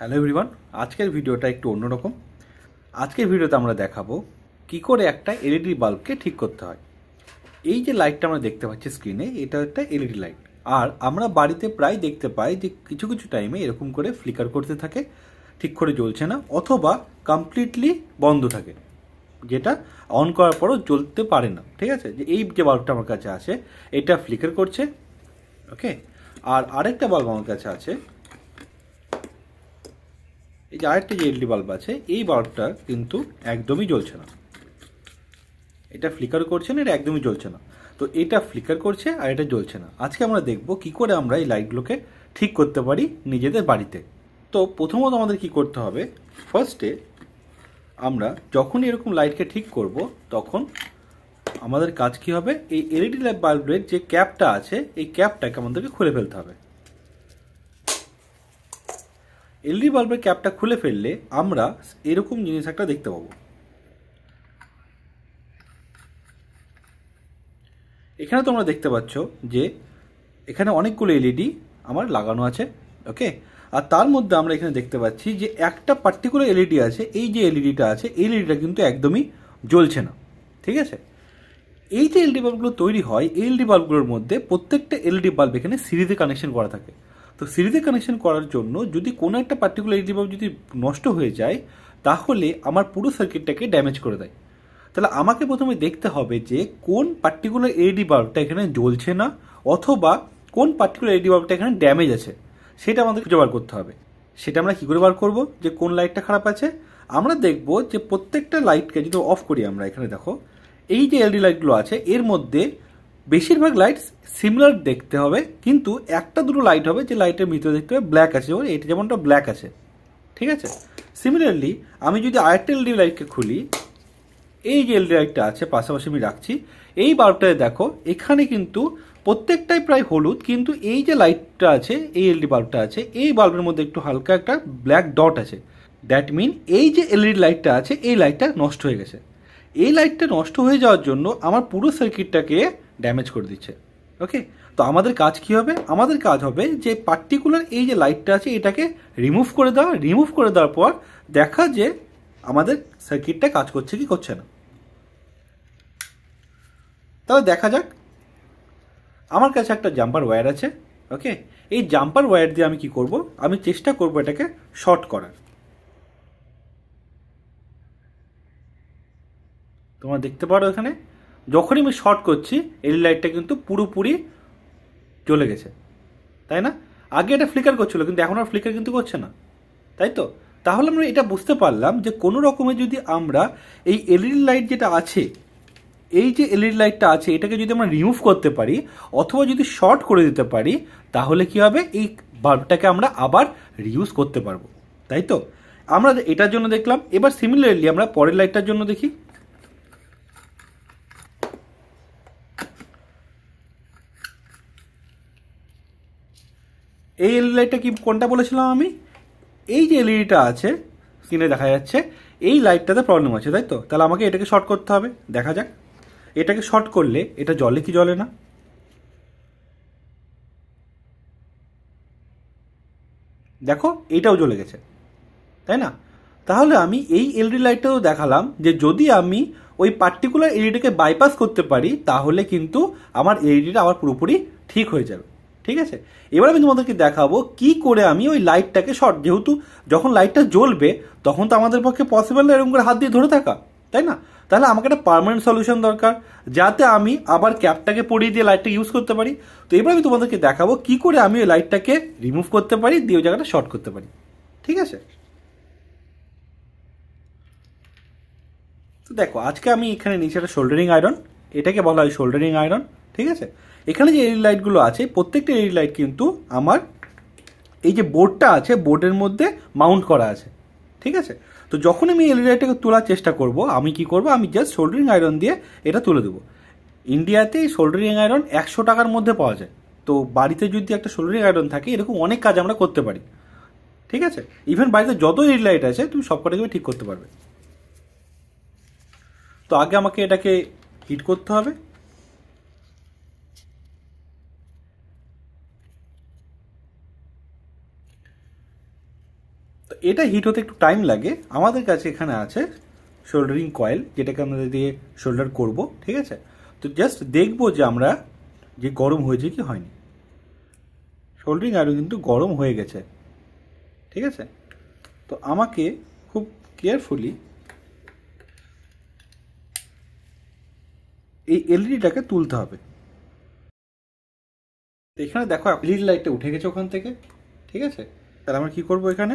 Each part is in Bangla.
হ্যালো এভরিওয়ান আজকের ভিডিওটা একটু অন্যরকম আজকের ভিডিওতে আমরা দেখাবো কি করে একটা এলইডি বাল্বকে ঠিক করতে হয় এই যে লাইটটা আমরা দেখতে পাচ্ছি স্ক্রিনে এটা একটা এলইডি লাইট আর আমরা বাড়িতে প্রায় দেখতে পাই যে কিছু কিছু টাইমে এরকম করে ফ্লিকার করতে থাকে ঠিক করে জ্বলছে না অথবা কমপ্লিটলি বন্ধ থাকে যেটা অন করার পরও জ্বলতে পারে না ঠিক আছে যে এই যে বাল্বটা আমার কাছে আছে এটা ফ্লিকার করছে ওকে আর আরেকটা বাল্ব আমার কাছে আছে এই যে আরেকটা যে এলডি বাল্ব আছে এই বাল্বটা কিন্তু একদমই জ্বলছে না এটা ফ্লিকার করছে না এটা একদমই জ্বলছে না তো এটা ফ্লিকার করছে আর এটা জ্বলছে না আজকে আমরা দেখব কি করে আমরা এই লাইটগুলোকে ঠিক করতে পারি নিজেদের বাড়িতে তো প্রথমত আমাদের কি করতে হবে ফার্স্টে আমরা যখনই এরকম লাইটকে ঠিক করব তখন আমাদের কাজ কি হবে এই এলইডি লাইট বাল্বের যে ক্যাপটা আছে এই ক্যাপটাকে আমাদেরকে খুলে ফেলতে হবে এলডি বাল্বের ক্যাপটা খুলে ফেললে আমরা এরকম জিনিস একটা দেখতে পাবো এখানে তোমরা দেখতে পাচ্ছ যে এখানে অনেকগুলো এলইডি আমার লাগানো আছে ওকে আর তার মধ্যে আমরা এখানে দেখতে পাচ্ছি যে একটা পার্টিকুলার এলইডি আছে এই যে এলইডিটা আছে এই এলইডিটা কিন্তু একদমই জ্বলছে না ঠিক আছে এই যে এলডি বাল্বগুলো তৈরি হয় এলডি বাল্বগুলোর মধ্যে প্রত্যেকটা এলডি বাল্ব এখানে সিরিজে কানেকশন করা থাকে তো সিরিজে কানেকশন করার জন্য যদি কোনো একটা পার্টিকুলার ইলেকট্রিক বাল্ব যদি নষ্ট হয়ে যায় তাহলে আমার পুরো সার্কিটটাকে ড্যামেজ করে দেয় তাহলে আমাকে প্রথমে দেখতে হবে যে কোন পার্টিকুলার এডি বাল্বটা এখানে জ্বলছে না অথবা কোন পার্টিকুলার এডি বাল্বটা এখানে ড্যামেজ আছে সেটা আমাদের খুঁজে বার করতে হবে সেটা আমরা কী করে বার করব যে কোন লাইটটা খারাপ আছে আমরা দেখব যে প্রত্যেকটা লাইটকে যদি অফ করি আমরা এখানে দেখো এই যে এলডি লাইটগুলো আছে এর মধ্যে বেশিরভাগ লাইট সিমিলার দেখতে হবে কিন্তু একটা দুটো লাইট হবে যে লাইটের ভিতরে দেখতে হবে ব্ল্যাক আছে যেমন এটা যেমনটা ব্ল্যাক আছে ঠিক আছে সিমিলারলি আমি যদি আরেকটা এলডি লাইটকে খুলি এই যে এলডি লাইটটা আছে পাশাপাশি আমি রাখছি এই বাল্বটায় দেখো এখানে কিন্তু প্রত্যেকটাই প্রায় হলুদ কিন্তু এই যে লাইটটা আছে এই এলডি বাল্বটা আছে এই বাল্বের মধ্যে একটু হালকা একটা ব্ল্যাক ডট আছে দ্যাট মিন এই যে এলইডি লাইটটা আছে এই লাইটটা নষ্ট হয়ে গেছে এই লাইটটা নষ্ট হয়ে যাওয়ার জন্য আমার পুরো সার্কিটটাকে ড্যামেজ করে দিচ্ছে ওকে তো আমাদের কাজ কি হবে আমাদের কাজ হবে যে পার্টিকুলার এই যে লাইটটা আছে এটাকে রিমুভ করে দেওয়া রিমুভ করে দেওয়ার পর দেখা যে আমাদের সার্কিটটা কাজ করছে কি করছে না তাহলে দেখা যাক আমার কাছে একটা জাম্পার ওয়্যার আছে ওকে এই জাম্পার ওয়্যার দিয়ে আমি কি করব আমি চেষ্টা করব এটাকে শর্ট করার তোমরা দেখতে পারো এখানে যখনই আমি শর্ট করছি এলই লাইটটা কিন্তু পুরোপুরি চলে গেছে তাই না আগে এটা ফ্লিকার করছিল কিন্তু এখন আর ফ্লিকার কিন্তু করছে না তাই তো তাহলে আমরা এটা বুঝতে পারলাম যে কোনো রকমে যদি আমরা এই এলইডি লাইট যেটা আছে এই যে এলইডি লাইটটা আছে এটাকে যদি আমরা রিমুভ করতে পারি অথবা যদি শর্ট করে দিতে পারি তাহলে কি হবে এই বাল্বটাকে আমরা আবার রিউজ করতে পারবো তাই তো আমরা এটার জন্য দেখলাম এবার সিমিলারলি আমরা পরের লাইটটার জন্য দেখি এই এলইডিটা কি কোনটা বলেছিলাম আমি এই যে এলইডিটা আছে স্ক্রিনে দেখা যাচ্ছে এই লাইটটাতে প্রবলেম আছে তাই তো তাহলে আমাকে এটাকে শর্ট করতে হবে দেখা যাক এটাকে শর্ট করলে এটা জলে কি জলে না দেখো এইটাও জ্বলে গেছে তাই না তাহলে আমি এই এলইডি লাইটটাও দেখালাম যে যদি আমি ওই পার্টিকুলার এলইডিকে বাইপাস করতে পারি তাহলে কিন্তু আমার এলইডিটা আবার পুরোপুরি ঠিক হয়ে যাবে ঠিক আছে এবার আমি তোমাদেরকে দেখাবো কি করে আমি ওই লাইটটাকে শর্ট যেহেতু যখন লাইটটা জ্বলবে তখন তো আমাদের পক্ষে পসিবল না এরকম করে হাত দিয়ে ধরে থাকা তাই না তাহলে আমাকে একটা পারমানেন্ট সলিউশন দরকার যাতে আমি আবার ক্যাপটাকে পরিয়ে দিয়ে লাইটটা ইউজ করতে পারি তো এবার আমি তোমাদেরকে দেখাবো কি করে আমি ওই লাইটটাকে রিমুভ করতে পারি দিয়ে ওই জায়গাটা শর্ট করতে পারি ঠিক আছে তো দেখো আজকে আমি এখানে নিচে একটা শোল্ডারিং আয়রন এটাকে বলা হয় শোল্ডারিং আয়রন ঠিক আছে এখানে যে এলইডি লাইটগুলো আছে প্রত্যেকটা এলইডি লাইট কিন্তু আমার এই যে বোর্ডটা আছে বোর্ডের মধ্যে মাউন্ট করা আছে ঠিক আছে তো যখন আমি এলইডি লাইটটাকে তোলার চেষ্টা করব আমি কি করব আমি জাস্ট সোল্ডারিং আয়রন দিয়ে এটা তুলে দেবো ইন্ডিয়াতে সোল্ডারিং আয়রন একশো টাকার মধ্যে পাওয়া যায় তো বাড়িতে যদি একটা সোল্ডারিং আয়রন থাকে এরকম অনেক কাজ আমরা করতে পারি ঠিক আছে ইভেন বাড়িতে যত এলইডি লাইট আছে তুমি সবকটাকে ঠিক করতে পারবে তো আগে আমাকে এটাকে হিট করতে হবে তো এটা হিট হতে একটু টাইম লাগে আমাদের কাছে এখানে আছে শোল্ডারিং কয়েল যেটাকে আমরা দিয়ে শোল্ডার করব ঠিক আছে তো জাস্ট দেখব যে আমরা যে গরম হয়েছে কি হয়নি শোল্ডারিং আরও কিন্তু গরম হয়ে গেছে ঠিক আছে তো আমাকে খুব কেয়ারফুলি এই এলইডিটাকে e তুলতে হবে এখানে দেখো এলইডি লাইটটা উঠে গেছে ওখান থেকে ঠিক আছে তাহলে আমরা কি করব এখানে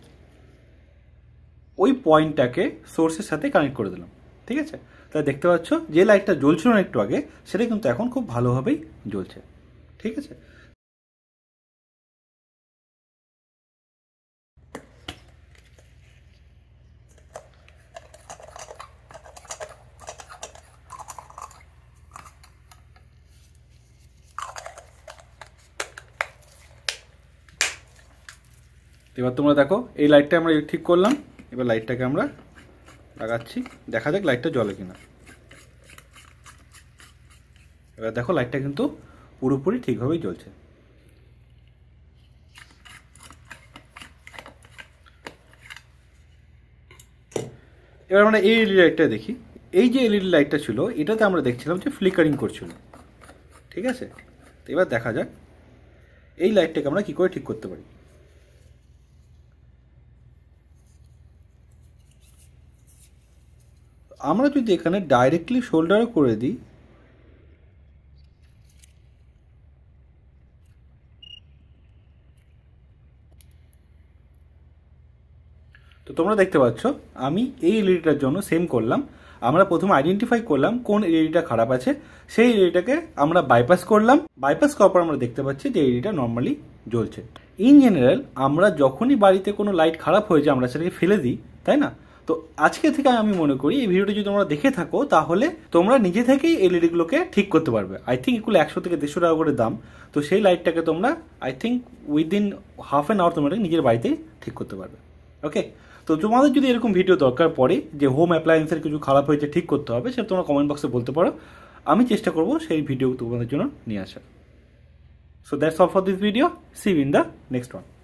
ওই পয়েন্টটাকে সোর্সের সাথে কানেক্ট করে দিলাম ঠিক আছে তাহলে দেখতে পাচ্ছ যে লাইটটা জ্বলছিল না একটু আগে সেটা কিন্তু এখন খুব ভালোভাবেই জ্বলছে ঠিক আছে এবার তোমরা দেখো এই লাইটটা আমরা ঠিক করলাম এবার লাইটটাকে আমরা লাগাচ্ছি দেখা যাক লাইটটা জলে কিনা এবার দেখো লাইটটা কিন্তু পুরোপুরি ঠিকভাবেই জ্বলছে এবার আমরা এই এলইডি লাইটটা দেখি এই যে এলইডি লাইটটা ছিল এটাতে আমরা দেখছিলাম যে ফ্লিকারিং করছিল ঠিক আছে তো এবার দেখা যাক এই লাইটটাকে আমরা কী করে ঠিক করতে পারি আমরা যদি এখানে ডাইরেক্টলি শোল্ডারও করে দিই তো তোমরা দেখতে পাচ্ছ আমি এই এলইডিটার জন্য সেম করলাম আমরা প্রথমে আইডেন্টিফাই করলাম কোন এলইডিটা খারাপ আছে সেই এলইডিটাকে আমরা বাইপাস করলাম বাইপাস করার পর আমরা দেখতে পাচ্ছি যে এলইডিটা নর্মালি জ্বলছে ইন জেনারেল আমরা যখনই বাড়িতে কোনো লাইট খারাপ হয়ে যায় আমরা সেটাকে ফেলে দিই তাই না তো আজকে থেকে আমি মনে করি এই ভিডিওটি যদি তোমরা দেখে থাকো তাহলে তোমরা নিজে থেকেই এলইডি e গুলোকে ঠিক করতে পারবে আই থিঙ্ক এগুলো একশো থেকে দেড়শো টাকা করে দাম তো সেই লাইটটাকে তোমরা I think within half an hour তোমরা নিজের বাড়িতেই ঠিক করতে পারবে ওকে তো তোমাদের যদি এরকম ভিডিও দরকার পড়ে যে হোম অ্যাপ্লায়েন্সের কিছু খারাপ হয়েছে ঠিক করতে হবে সেটা তোমরা কমেন্ট বক্সে বলতে পারো আমি চেষ্টা করব সেই ভিডিও তোমাদের জন্য নিয়ে আসা so that's all for this video see in the next one